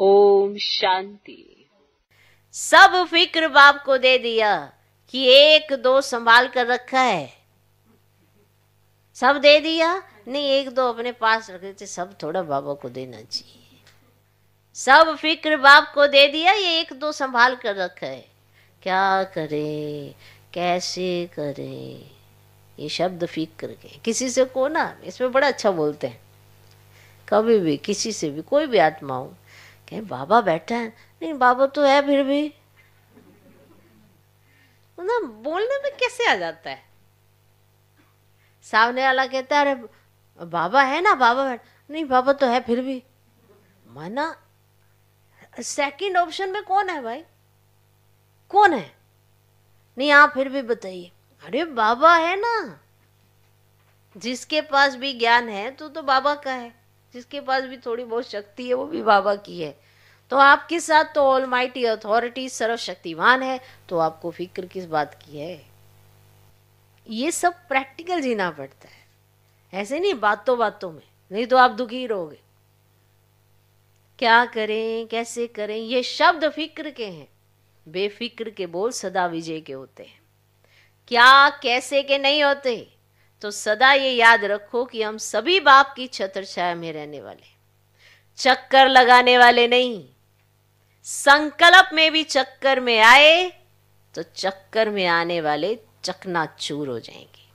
ओम शांति सब फिक्र बाप को दे दिया कि एक दो संभाल कर रखा है सब दे दिया नहीं एक दो अपने पास रख देते सब थोड़ा बाबा को देना चाहिए सब फिक्र बाप को दे दिया ये एक दो संभाल कर रखा है क्या करे कैसे करे ये शब्द फिक्र के किसी से को ना इसमें बड़ा अच्छा बोलते हैं कभी भी किसी से भी कोई भी आत्मा हो कहे बाबा बैठा है नहीं बाबा तो है फिर भी ना मतलब बोलने में कैसे आ जाता है सामने वाला कहता है अरे बाबा है ना बाबा नहीं बाबा तो है फिर भी माना सेकंड ऑप्शन में कौन है भाई कौन है नहीं आप फिर भी बताइए अरे बाबा है ना जिसके पास भी ज्ञान है तो तो बाबा का है जिसके पास भी थोड़ी बहुत शक्ति है वो भी बाबा की है तो आपके साथ तो ऑल माइटी अथॉरिटी सर्वशक्तिवान है तो आपको फिक्र किस बात की है ये सब प्रैक्टिकल जीना पड़ता है ऐसे नहीं बातों बातों में नहीं तो आप दुखी रहोगे क्या करें कैसे करें ये शब्द फिक्र के हैं बेफिक्र के बोल सदा विजय के होते हैं क्या कैसे के नहीं होते तो सदा ये याद रखो कि हम सभी बाप की छत्र छाया में रहने वाले चक्कर लगाने वाले नहीं संकल्प में भी चक्कर में आए तो चक्कर में आने वाले चकनाचूर हो जाएंगे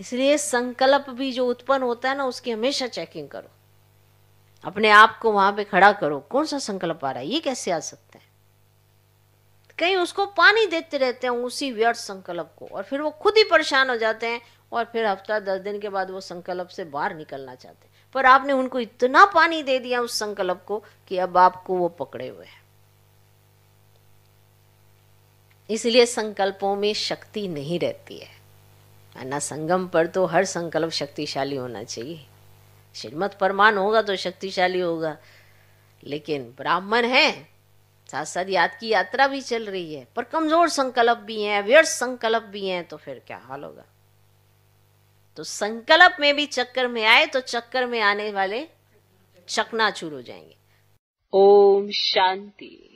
इसलिए संकल्प भी जो उत्पन्न होता है ना उसकी हमेशा चेकिंग करो अपने आप को वहां पे खड़ा करो कौन सा संकल्प आ रहा है ये कैसे आ सकता कहीं उसको पानी देते रहते हैं उसी व्यर्थ संकल्प को और फिर वो खुद ही परेशान हो जाते हैं और फिर हफ्ता दस दिन के बाद वो संकल्प से बाहर निकलना चाहते हैं पर आपने उनको इतना पानी दे दिया उस संकल्प को कि अब आपको वो पकड़े हुए हैं इसलिए संकल्पों में शक्ति नहीं रहती है ना संगम पर तो हर संकल्प शक्तिशाली होना चाहिए श्रीमत परमान होगा तो शक्तिशाली होगा लेकिन ब्राह्मण है साथ साथ याद की यात्रा भी चल रही है पर कमजोर संकल्प भी हैं व्यर्थ संकल्प भी हैं तो फिर क्या हाल होगा तो संकल्प में भी चक्कर में आए तो चक्कर में आने वाले चकना चूर हो जाएंगे ओम शांति